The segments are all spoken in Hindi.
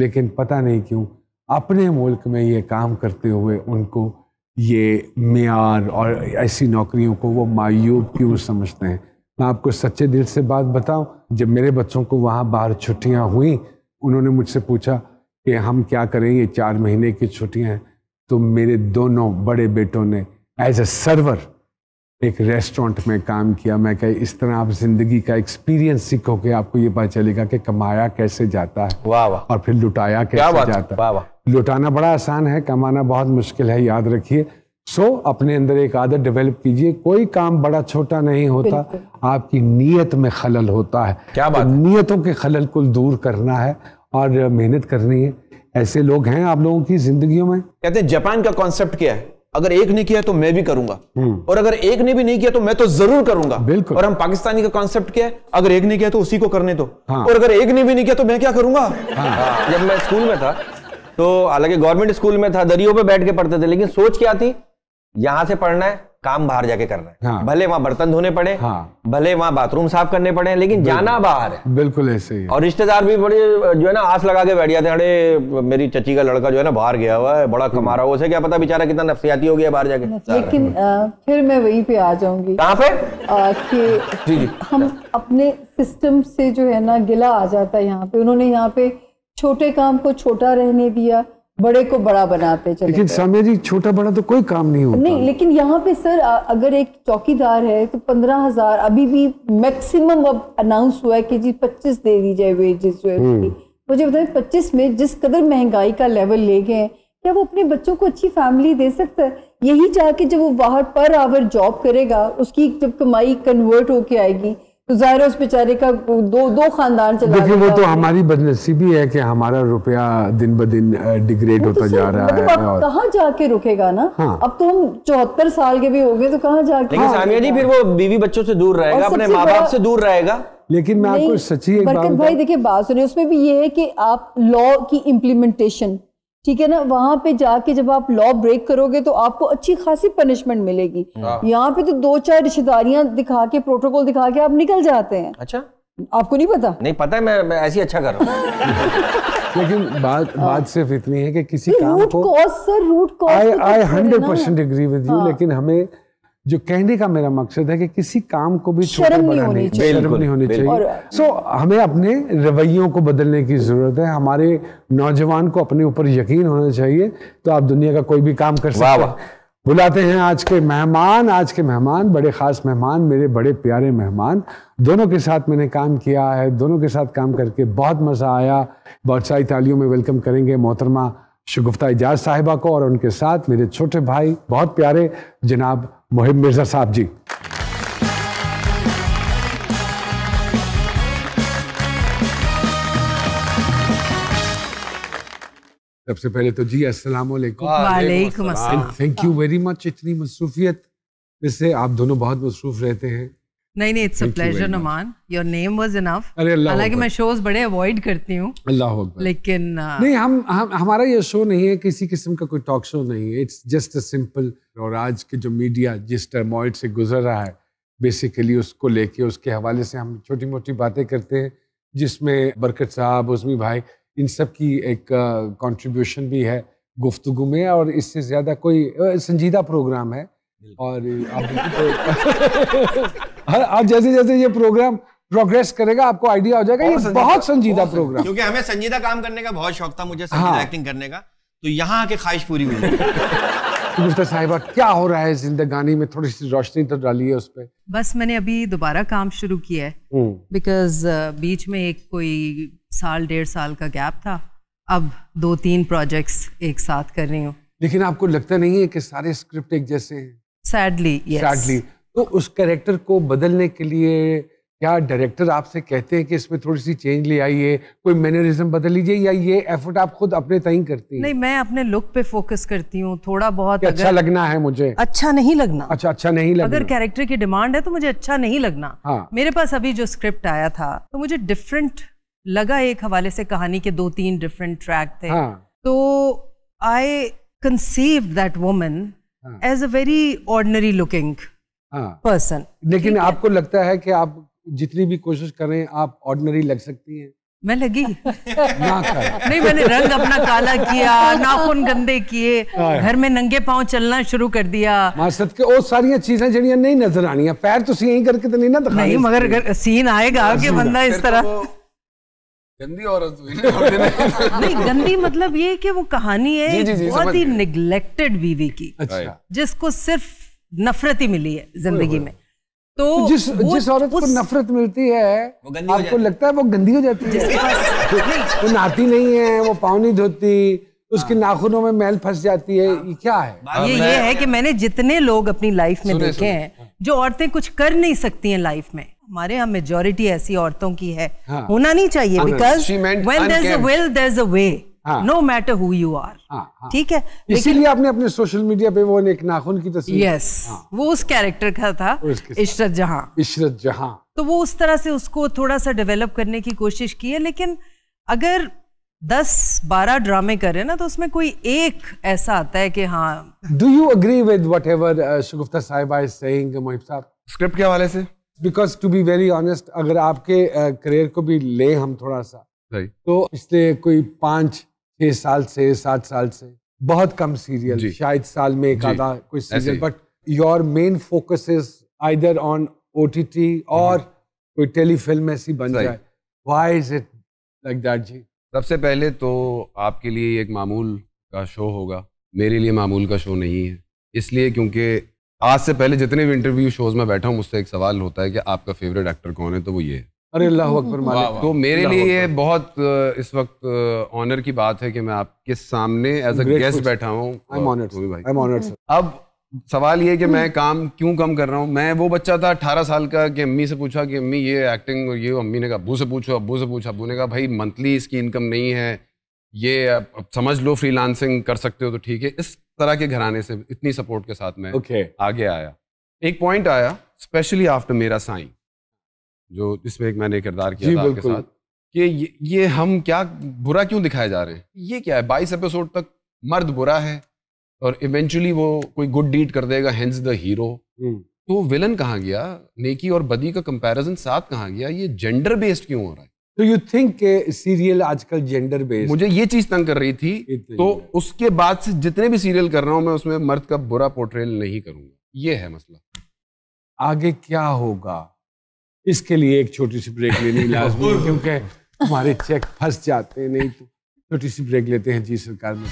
लेकिन पता नहीं क्यों अपने मुल्क में ये काम करते हुए उनको ये मैार और ऐसी नौकरियों को वो मायूब क्यों समझते हैं मैं आपको सच्चे दिल से बात बताऊं जब मेरे बच्चों को वहाँ बाहर छुट्टियाँ हुई उन्होंने मुझसे पूछा कि हम क्या करेंगे चार महीने की छुट्टियाँ हैं तो मेरे दोनों बड़े बेटों ने एज ए सर्वर एक रेस्टोरेंट में काम किया मैं कह इस तरह आप जिंदगी का एक्सपीरियंस सीखोगे आपको ये पता चलेगा कि कमाया कैसे जाता है वाह वाह और फिर लुटाया कैसे जाता है लुटाना बड़ा आसान है कमाना बहुत मुश्किल है याद रखिए सो so, अपने अंदर एक आदत डेवलप कीजिए कोई काम बड़ा छोटा नहीं होता आपकी नीयत में खलल होता है क्या बात तो नीयतों के खलल को दूर करना है और मेहनत करनी है ऐसे लोग हैं आप लोगों की जिंदगियों में कहते हैं जापान का कॉन्सेप्ट क्या है अगर एक ने किया तो मैं भी करूंगा हम्म। और अगर एक ने भी नहीं किया तो मैं तो जरूर करूंगा बिल्कुल और हम पाकिस्तानी का कॉन्सेप्ट क्या है अगर एक ने किया तो उसी को करने दो हाँ। और अगर एक ने भी नहीं किया तो मैं क्या करूंगा हाँ।, हाँ जब मैं स्कूल में था तो हालांकि गवर्नमेंट स्कूल में था दरियो पे बैठ के पढ़ते थे लेकिन सोच क्या थी यहां से पढ़ना है काम बाहर जाके कर रहे हैं हाँ। भले वहां बर्तन धोने पड़े हाँ। भले वहां बाथरूम साफ करने पड़े लेकिन जाना बाहर है बिल्कुल ऐसे ही और रिश्तेदार भी बड़े जो है ना आस लगा के बैठ जाते हैं अरे मेरी चची का लड़का जो है ना बाहर गया हुआ है बड़ा कमा रहा हुआ उसे क्या पता बेचारा कितना नफसियाती हो गया बाहर जाके लेकिन फिर मैं वही पे आ जाऊंगी कहाँ पे हम अपने सिस्टम से जो है ना गिला आ जाता है यहाँ पे उन्होंने यहाँ पे छोटे काम को छोटा रहने दिया बड़े को बड़ा बनाते चले लेकिन साम्य जी छोटा बड़ा तो कोई काम नहीं होता नहीं लेकिन यहाँ पे सर अगर एक चौकीदार है तो पंद्रह हजार अभी भी मैक्सिमम अब अनाउंस हुआ है कि जी पच्चीस दे दी जाए वेजेस जो है हम्म। मुझे बताए पच्चीस में जिस कदर महंगाई का लेवल ले गए क्या वो अपने बच्चों को अच्छी फैमिली दे सकता है यही जाके जब वो बाहर पर आवर जॉब करेगा उसकी जब कमाई कन्वर्ट होके आएगी तो जाहिर उस बेचारे का दो दो खानदान चला देखिए वो तो हमारी बदनसीबी है कि हमारा रुपया दिन ब दिन डिग्रेड तो होता जा रहा मतलब है और... कहाँ जाके रुकेगा ना हाँ। अब तो हम चौहत्तर साल के भी हो गए तो कहाँ जाके लेकिन सामिया जी फिर वो बीवी बच्चों से दूर रहेगा अपने माँ बाप से दूर रहेगा लेकिन मैं आपको सच्ची बात भाई देखिए बात सुनिए उसमें भी ये है कि आप लॉ की इम्प्लीमेंटेशन ठीक है ना वहां पे जाके जब आप लॉ ब्रेक करोगे तो आपको अच्छी खासी पनिशमेंट मिलेगी हाँ। हाँ। यहाँ पे तो दो चार रिश्तेदारियां दिखा के प्रोटोकॉल दिखा के आप निकल जाते हैं अच्छा आपको नहीं पता नहीं पता है मैं, मैं ऐसे अच्छा कर रहा हूँ लेकिन बात हाँ। बात सिर्फ इतनी है कि किसी काम को sir root cause I I hundred percent agree with you लेकिन हमें जो कहने का मेरा मकसद है कि किसी काम को भी होनी चाहिए शर्म नहीं होनी चाहिए सो हमें अपने रवैयों को बदलने की ज़रूरत है हमारे नौजवान को अपने ऊपर यकीन होना चाहिए तो आप दुनिया का कोई भी काम कर सकते हैं बुलाते हैं आज के मेहमान आज के मेहमान बड़े ख़ास मेहमान मेरे बड़े प्यारे मेहमान दोनों के साथ मैंने काम किया है दोनों के साथ काम करके बहुत मज़ा आया बहुत सारी तालियों में वेलकम करेंगे मोहतरमा शुगुफ्ता एजाज साहिबा को और उनके साथ मेरे छोटे भाई बहुत प्यारे जनाब मोहिब मिर्ज़ा साहब जी सबसे पहले तो जी अस्सलाम वालेकुम थैंक यू वेरी मच इतनी मसरूफियत इससे आप दोनों बहुत मसरूफ रहते हैं नहीं नहीं it's a pleasure Noman your name was enough हालांकि मैं शोज बड़े अवॉइड करती हूं अल्लाह लेकिन uh, नहीं हम, हम हमारा ये शो नहीं है किसी किस्म का कोई टॉक शो नहीं है इट्स जस्ट अ सिंपल और आज के जो मीडिया जिस टर्मोइल से गुजर रहा है बेसिकली उसको लेके उसके हवाले से हम छोटी मोटी बातें करते हैं जिसमें बरकत साहब उसमी भाई इन सब की एक कंट्रीब्यूशन uh, भी है गुफ्तगु में और इससे ज़्यादा कोई संजीदा प्रोग्राम है और तो हाँ, आप जैसे जैसे ये प्रोग्राम प्रोग्रेस करेगा आपको आइडिया हो जाएगा ये बहुत संजीदा प्रोग्राम क्योंकि हमें संजीदा काम करने का बहुत शौक था मुझे हाँ। एक्टिंग करने का तो यहाँ आके ख्वाहिश पूरी हुई तो मिस्टर साहिबा क्या हो रहा है जिंदगानी में थोड़ी सी रोशनी तो डाली है उस पर बस मैंने अभी दोबारा काम शुरू किया है बिकॉज हम्म। uh, बीच में एक कोई साल डेढ़ साल का गैप था अब दो तीन प्रोजेक्ट्स एक साथ कर रही हूँ लेकिन आपको लगता नहीं है कि सारे स्क्रिप्ट एक जैसे हैं सैडली सैडली तो उस करेक्टर को बदलने के लिए क्या डायरेक्टर आपसे कहते हैं कि इसमें थोड़ी सी चेंज ले आइए कोई मैनरिज्म बदल लीजिए या ये एफर्ट आप खुद अपने तय करती हैं नहीं मैं अपने लुक पे फोकस करती हूँ थोड़ा बहुत अच्छा अगर, अच्छा लगना है मुझे अच्छा नहीं लगना अच्छा अच्छा नहीं लगना अगर कैरेक्टर की डिमांड है तो मुझे अच्छा नहीं लगना हाँ। मेरे पास अभी जो स्क्रिप्ट आया था तो मुझे डिफरेंट लगा एक हवाले से कहानी के दो तीन डिफरेंट ट्रैक थे हाँ। तो I conceive that woman as a very ordinary looking person लेकिन आपको लगता है कि आप जितनी भी कोशिश करें आप ऑर्डनरी लग सकती हैं मैं लगी ना नहीं मैंने रंग अपना काला किया नाखून गंदे किए हाँ। घर में नंगे पांव चलना शुरू कर दिया मासत तो के वो सारी चीजें जड़ियां नहीं नजर आनी पैर तो सीन करके तो नहीं ना नहीं मगर सीन आएगा कि बंदा इस तो तरह गंदी औरत हुई नहीं गंदी मतलब ये कि वो कहानी है जी, जी, जी, बहुत ही निग्लेक्टेड बीवी की अच्छा।, अच्छा। जिसको सिर्फ नफरत ही मिली है जिंदगी में तो, तो जिस जिस औरत को नफरत मिलती है आपको लगता है वो गंदी हो जाती है वो नहाती नहीं है वो पाव नहीं धोती उसके हाँ। नाखूनों में मैल फंस जाती है हाँ। ये क्या है ये ये है कि मैंने जितने लोग अपनी लाइफ में देखे हैं जो औरतें कुछ कर नहीं सकती हैं लाइफ में हमारे यहाँ मेजोरिटी ऐसी औरतों की है हाँ, होना नहीं चाहिए because a will there a way no matter who you are ठीक है इसीलिए आपने अपने सोशल मीडिया पे वो एक नाखून की तस्वीर यस yes, हाँ, वो उस कैरेक्टर का था इशरत जहां इशरत जहां तो वो उस तरह से उसको थोड़ा सा डेवलप करने की कोशिश की है लेकिन अगर दस बारह ड्रामे करें ना तो उसमें कोई एक ऐसा आता है कि हाँ do you agree with whatever Shagufta Sahiba is saying साहब स्क्रिप्ट के हवाले से because to be very honest अगर आपके करियर को भी ले हम थोड़ा सा right. तो पिछले कोई पांच छह साल से सात साल से बहुत कम सीरियल शायद साल में एक आधा कोई serial but your main focus is either on O T T और कोई टेलीफिल्म ऐसी बन जाए why is it like that जी सबसे पहले तो आपके लिए एक मामूल का शो होगा मेरे लिए मामूल का शो नहीं है इसलिए क्योंकि आज से पहले जितने भी इंटरव्यू शोज में बैठा हूँ मुझसे एक सवाल होता है कि आपका फेवरेट एक्टर कौन है तो वो ये अरे अल्लाह अकबर तो मेरे लिए ये बहुत इस वक्त ऑनर की बात है कि मैं आपके सामने एज अ गेस्ट बैठा हूँ अब सवाल ये कि मैं hmm। काम क्यों कम कर रहा हूँ मैं वो बच्चा था अठारह साल का कि अम्मी से पूछा कि अम्मी ये एक्टिंग और ये अम्मी ने कहा अबू से पूछो अबू से पूछा अबू ने कहा भाई मंथली इसकी इनकम नहीं है ये अब समझ लो फ्रीलांसिंग कर सकते हो तो ठीक है इस तरह के घराने से इतनी सपोर्ट के साथ में okay. आगे आया एक पॉइंट आया स्पेशली आफ्टर मेरा साई जो जिसमें एक मैंने किरदार किया था के साथ कि ये, ये हम क्या बुरा क्यों दिखाए जा रहे हैं ये क्या है बाईस एपिसोड तक मर्द बुरा है और इवेंचुअली वो कोई गुड डीड कर देगा हेंस द हीरो तो विलन कहाँ गया नेकी और बदी का कंपैरिजन साथ कहाँ गया ये जेंडर बेस्ड क्यों हो रहा है तो यू थिंक सीरियल आजकल जेंडर बेस्ड मुझे ये चीज तंग कर रही थी तो, तो उसके बाद से जितने भी सीरियल कर रहा हूँ मैं उसमें मर्द का बुरा पोर्ट्रेल नहीं करूंगा ये है मसला आगे क्या होगा इसके लिए एक छोटी सी ब्रेक लेनी लाजमी क्योंकि हमारे चेक फंस जाते हैं नहीं तो छोटी सी ब्रेक लेते हैं जी सरकार में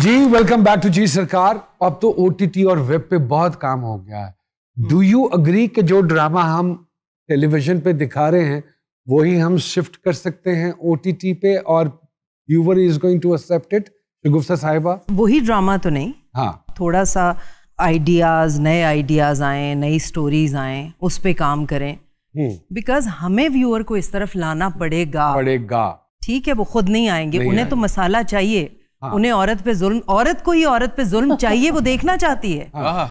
जी वेलकम बैक टू जी सरकार अब तो ओ और वेब पे बहुत काम हो गया है डू यू अग्री कि जो ड्रामा हम टेलीविजन पे दिखा रहे हैं वही हम शिफ्ट कर सकते हैं ओ पे और viewer is going to accept it Gupta Sahiba वही ड्रामा तो नहीं हाँ थोड़ा सा आइडियाज नए आइडियाज आए नई स्टोरीज आए उस पर काम करें बिकॉज hmm. हमें व्यूअर को इस तरफ लाना पड़ेगा पड़ेगा ठीक है वो खुद नहीं आएंगे नहीं उन्हें तो आएंगे। तो मसाला चाहिए हाँ। उन्हें औरत पे जुल्म औरत को ही औरत पे जुल्म चाहिए वो देखना चाहती है हाँ।